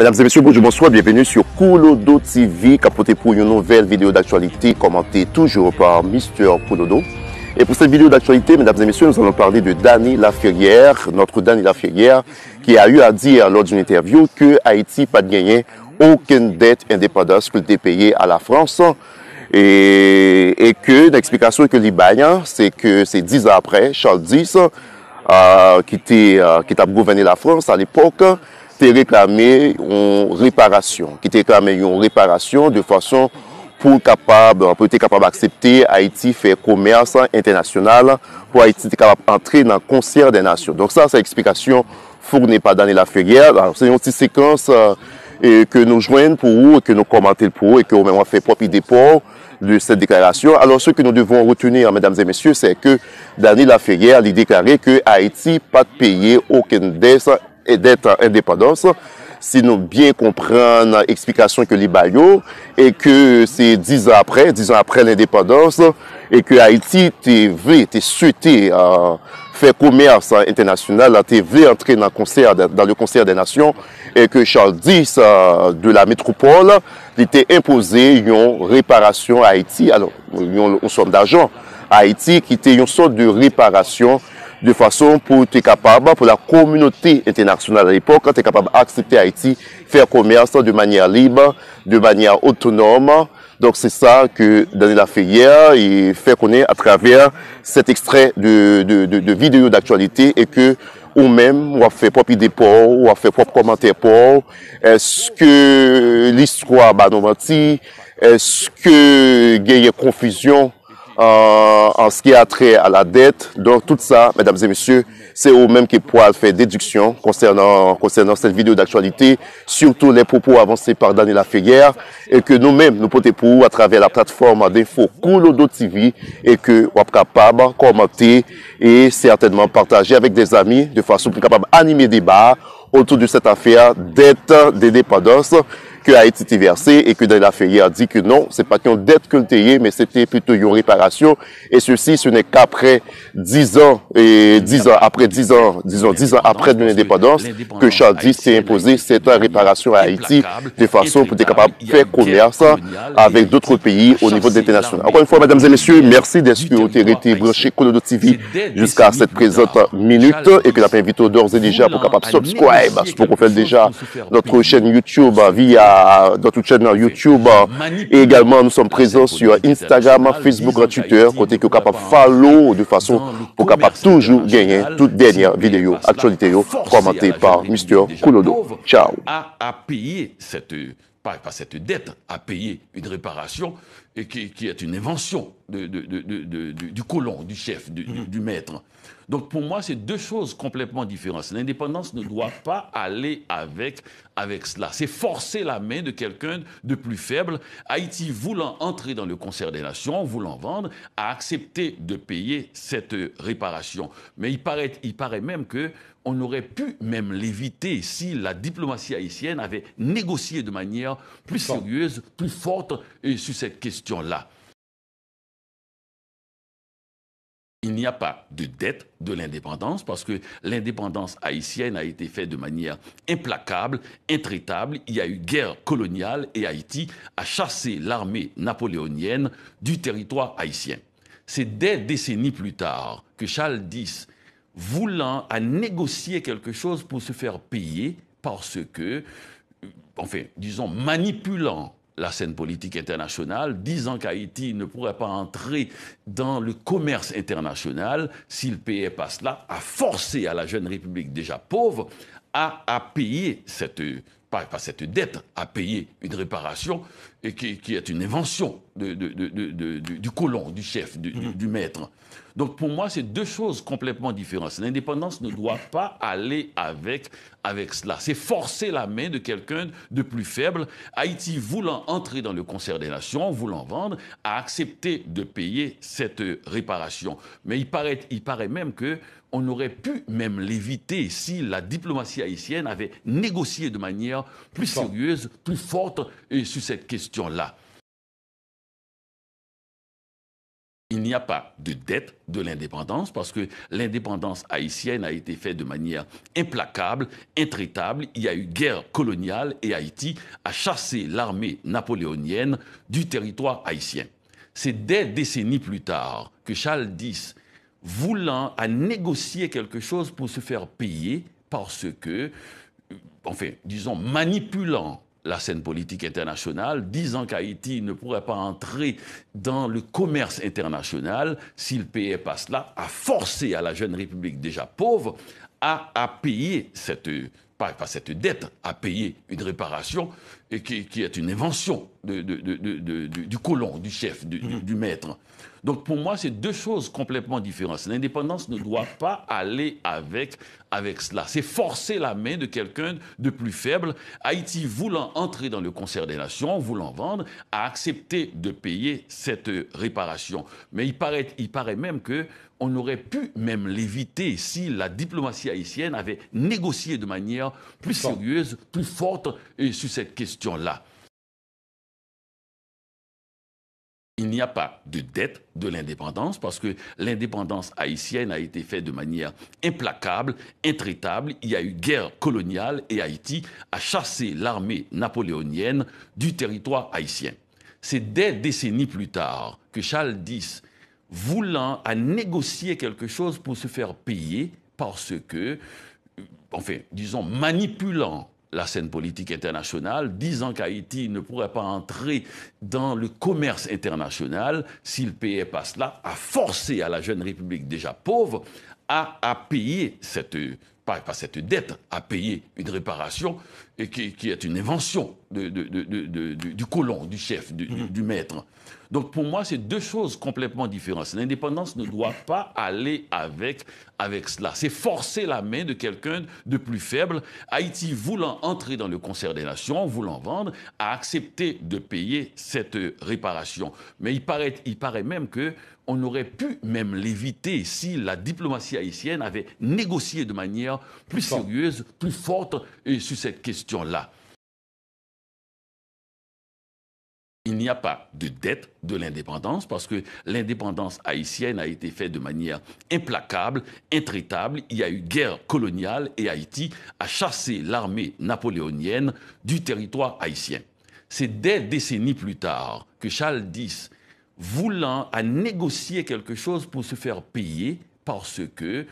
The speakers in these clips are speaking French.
Mesdames et messieurs, bonjour, bonsoir, bienvenue sur Kulodo TV Kapote pou yon nouvel video d'aktualité Komante toujou par Mr. Kulodo Et pou cette video d'aktualité, mesdames et messieurs, nous allons parler de Danny Laferrière Notre Danny Laferrière Qui a eu a dire lors d'une interview Que Haïti pa d'gagné Aucune dette indépendante Que l'était payée à la France Et que l'explication que l'y bagne C'est que c'est dix ans après Charles X euh, Qui était à euh, gouverner la France A l'époque te reklamen yon reparasyon. Ki te reklamen yon reparasyon de fason pou kapab, pou te kapab aksepte Aiti fè komersan internasyonal pou Aiti te kapab antre nan konser euh, de nasyon. Donk sa, sa eksplikasyon foun ne pa dani la feryer. Se yon ti sekans ke nou jwen pou ou, ke nou komantel pou ou e ke ou mè mwa fè popi depo de se deklarasyon. Alors, se ke nou devon retenir, mèdames et mèsyou, se ke dani la feryer li deklaré ke Aiti pat peye okendès et d'èt indépendance, si nou bien kompren eksplikasyon ke li bayo, et ke se dizan apre, dizan apre l'indépendance, et ke Haiti te ve, te souite euh, fè koumerse internasyonal, te ve antre nan konser, dan le konser de nation, et ke Charles X euh, de la metropole, te te impose yon reparasyon Haiti, yon son d'ajan, Haiti ki te yon son de reparasyon De fason pou te kapab, pou la komunote internaksonal al epok, te kapab aksepte Haiti, fèr komers de manye libe, de manye otonome. Donk se sa ke Danila fè yè, fè konè a travèr set ekstren de videyo d'aktualite e ke ou mèm ou a fè popi depo, ou a fè popi komantepo, eske lis kwa banomati, eske genye konfisyon, an se ki a tre a la det, don tout sa, mesdames et messieurs, se ou menm ki pou al fe deduksyon, konsernan, konsernan se videou d'aktsualite, surtout le popou avanse par Danil Afeyer, e ke nou menm nou pote pou, a traver la platforme adenfo Koulodo TV, e ke wap kapab, komopte, e certainman partaje avek de zami, de fasyon pou kapab anime deba, otou di set afeya, det, de depadans, et, que Haïti t'y versé et que dans la a dit que non, c'est pas une dette cultée, mais c'était plutôt une réparation. Et ceci, ce n'est qu'après 10 ans, et 10 ans, après 10 ans, disons 10 ans après de l'indépendance, que Chadis s'est imposé cette réparation à Haïti de façon pour être capable de faire commerce avec d'autres pays au niveau international. Encore une fois, mesdames et messieurs, merci d'être été branché Colodo TV jusqu'à cette présente minute et que la invité d'ores et déjà pour capable subscribe, pour qu'on fait déjà notre chaîne YouTube via dans toute chaîne hein, YouTube. Hein. Et également, nous sommes présents sur Instagram, Facebook, Twitter, côté que capable follow de façon pour capable toujours gagner toute dernière vidéo, actualité, commentée par Mr. Kulodo. Ciao. À, payer cette, pas, cette dette, à payer une réparation et qui, est une invention de du colon, du chef, du, mhm. maître. Donc pour moi, c'est deux choses complètement différentes. L'indépendance ne doit pas aller avec, cela. C'est forcer la main de quelqu'un de plus faible. Haïti, voulant entrer dans le concert des nations, voulant vendre, a accepté de payer cette euh, réparation. Mais il paraît, même que on aurait pu même l'éviter si la diplomatie haïtienne avait négocié de manière plus sérieuse, plus forte sur cette question-là. il n'y a pas de dette de l'indépendance parce que l'indépendance haïtienne a été faite de manière implacable, intraitable. Il y a eu guerre coloniale et Haïti a chassé l'armée napoléonienne du territoire haïtien. C'est des décennies plus tard que Charles X, voulant à négocier quelque chose pour se faire payer parce que, euh, enfin, disons, manipulant la scène politique internationale, disant qu'Haïti ne pourrait pas entrer dans le commerce international s'il payait pas cela, a forcé à la jeune République déjà pauvre à, à payer cette, cette dette, à payer une réparation et qui, est une invention de, du colon, du chef, mhm. du, maître. Donc pour moi, c'est deux choses complètement différentes. L'indépendance ne doit mhm. pas aller avec, avec cela. C'est forcer la main de quelqu'un de plus faible. Haïti voulant entrer dans le concert des nations, voulant vendre, a accepté de payer cette réparation. Mais il paraît, il paraît même que on aurait pu même l'éviter si la diplomatie haïtienne avait négocié de manière plus sérieuse, plus forte sur cette question là Il n'y a pas de dette de l'indépendance parce que l'indépendance haïtienne a été faite de manière implacable, intraitable. Il y a eu guerre coloniale et Haïti a chassé l'armée napoléonienne du territoire haïtien. C'est des décennies plus tard que Charles X, voulant à négocier quelque chose pour se faire payer parce que, euh, enfin, disons, manipulant la scène politique internationale, disant qu'Haïti ne pourrait pas entrer dans le commerce international s'il payait pas cela, a forcé à la jeune République déjà pauvre à, à payer cette, cette dette, à payer une réparation et qui, est une invention de, du colon, du chef, mhm. du, maître. Donc pour moi, c'est deux choses complètement différentes. L'indépendance ne doit mhm. pas aller avec, avec cela. C'est forcer la main de quelqu'un de plus faible. Haïti, voulant entrer dans le concert des nations, voulant vendre, a accepté de payer cette réparation. Mais il paraît, il paraît même que on aurait pu même l'éviter si la diplomatie haïtienne avait négocié de manière plus sérieuse, plus forte sur cette question il n'y a pas de dette de l'indépendance parce que l'indépendance haïtienne a été faite de manière implacable, intraitable. Il y a eu guerre coloniale et Haïti a chassé l'armée napoléonienne du territoire haïtien. C'est des décennies plus tard que Charles X, voulant à négocier quelque chose pour se faire payer parce que, euh, enfin, disons, manipulant la scène politique internationale, disant qu'Haïti ne pourrait pas entrer dans le commerce international s'il payait pas cela, a forcé à la jeune République déjà pauvre à, payer cette, cette dette, à payer une réparation et qui, est une invention de, du colon, du chef, du mm-hmm. maître. Donc pour moi, c'est deux choses complètement différentes. L'indépendance ne doit pas aller avec, avec cela. C'est forcer la main de quelqu'un de plus faible. Haïti voulant entrer dans le concert des nations, voulant vendre, a accepté de payer cette réparation. Mais il paraît, même que on aurait pu même l'éviter si la diplomatie haïtienne avait négocié de manière plus sérieuse, plus forte sur cette question-là. Il n'y a pas de dette de l'indépendance parce que l'indépendance haïtienne a été faite de manière implacable, intraitable. Il y a eu guerre coloniale et Haïti a chassé l'armée napoléonienne du territoire haïtien. C'est des décennies plus tard que Charles X, voulant à négocier quelque chose pour se faire payer parce que,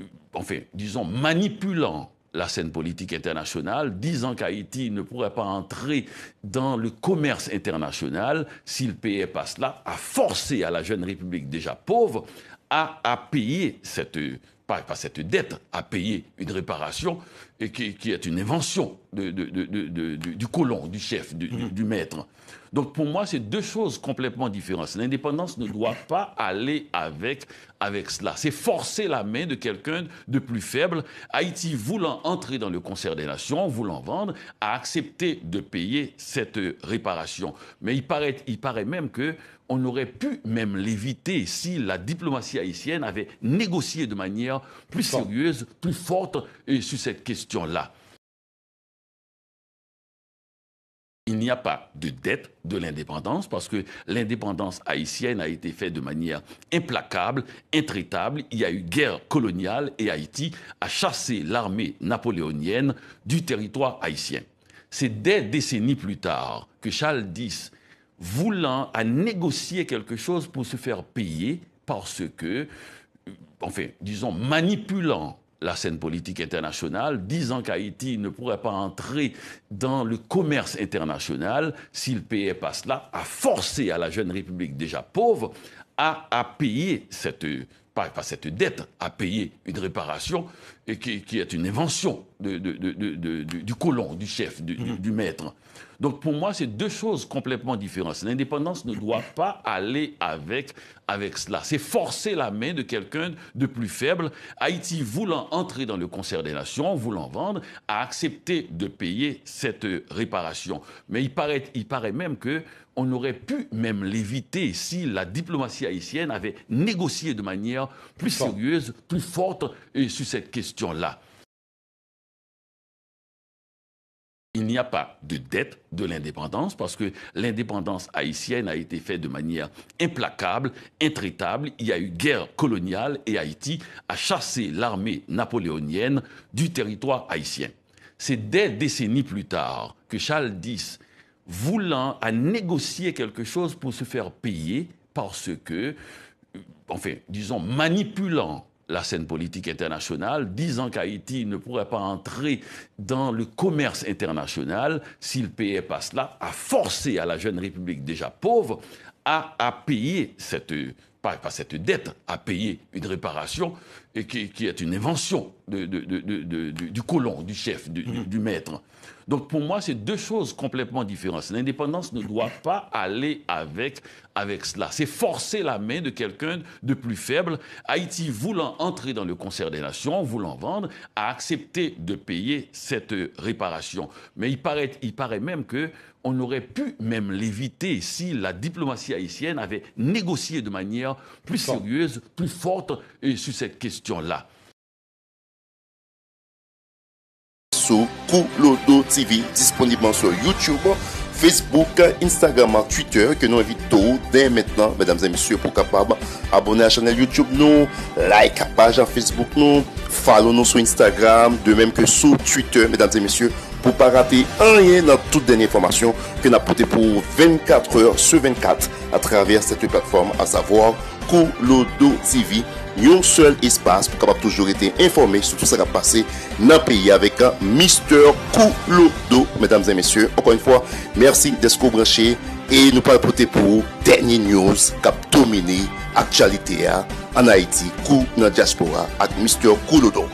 euh, enfin, disons, manipulant la scène politique internationale, disant qu'Haïti ne pourrait pas entrer dans le commerce international s'il payait pas cela, a forcé à la jeune République déjà pauvre à, à payer cette, pas, cette dette, à payer une réparation et qui, qui est une invention de, de, de, du colon, du chef, du, du maître. Donc pour moi, c'est deux choses complètement différentes. L'indépendance ne doit pas aller avec, avec cela. C'est forcer la main de quelqu'un de plus faible. Haïti, voulant entrer dans le concert des nations, voulant vendre, a accepté de payer cette réparation. Mais il paraît, il paraît même que on aurait pu même l'éviter si la diplomatie haïtienne avait négocié de manière plus sérieuse, plus forte sur cette question-là. Il n'y a pas de dette de l'indépendance parce que l'indépendance haïtienne a été faite de manière implacable, intraitable. Il y a eu guerre coloniale et Haïti a chassé l'armée napoléonienne du territoire haïtien. C'est des décennies plus tard que Charles X, voulant à négocier quelque chose pour se faire payer parce que enfin, disons, manipulant la scène politique internationale, disant qu'Haïti ne pourrait pas entrer dans le commerce international s'il payait pas cela, a forcé à la jeune République déjà pauvre à, payer cette, cette dette, à payer une réparation et qui, qui est une invention du colon, du chef, mhm. du, maître. Donc pour moi, c'est deux choses complètement différentes. L'indépendance ne doit mhm. pas aller avec, cela. C'est forcer la main de quelqu'un de plus faible. Haïti voulant entrer dans le concert des nations, voulant vendre, a accepté de payer cette réparation. Mais il paraît, même que on aurait pu même l'éviter si la diplomatie haïtienne avait négocié de manière plus sérieuse, plus forte sur cette question-là. Il n'y a pas de dette de l'indépendance parce que l'indépendance haïtienne a été faite de manière implacable, intraitable. Il y a eu guerre coloniale et Haïti a chassé l'armée napoléonienne du territoire haïtien. C'est des décennies plus tard que Charles X, voulant à négocier quelque chose pour se faire payer parce que, euh, enfin, disons, manipulant la scène politique internationale, disant qu'Haïti ne pourrait pas entrer dans le commerce international s'il payait pas cela, a forcé à la jeune République déjà pauvre à, à payer cette, cette dette, à payer une réparation et qui, est une invention de, du colon, du chef, du, mhm. du maître. Donc pour moi, c'est deux choses complètement différentes. L'indépendance ne doit pas aller avec, avec cela. C'est forcer la main de quelqu'un de plus faible. Haïti, voulant entrer dans le concert des nations, voulant vendre, a accepté de payer cette réparation. Mais il paraît, il paraît même que on aurait pu même l'éviter si la diplomatie haïtienne avait négocié de manière plus sérieuse, plus forte sur cette question là Sous TV, disponible sur YouTube, Facebook, Instagram, Twitter, que nous invitons dès maintenant, mesdames et messieurs, pour capable abonner à la chaîne YouTube, nous, like la page Facebook, nous, follow nous sur Instagram, de même que sur Twitter, mesdames et messieurs, pou pa rate anye nan tout denye informasyon ke nan pote pou 24h se 24 a traver sete platform a zavouar Kulodo TV yon sel espase pou kapap toujou rete informe sou tou sa kap pase nan peye aveka Mr. Kulodo mesdames en mesyou, ankon yon fwa mersi desko branche e nou pal pote pou denye news kap domine aktualite a an Haiti, kou nan diaspora ak Mr. Kulodo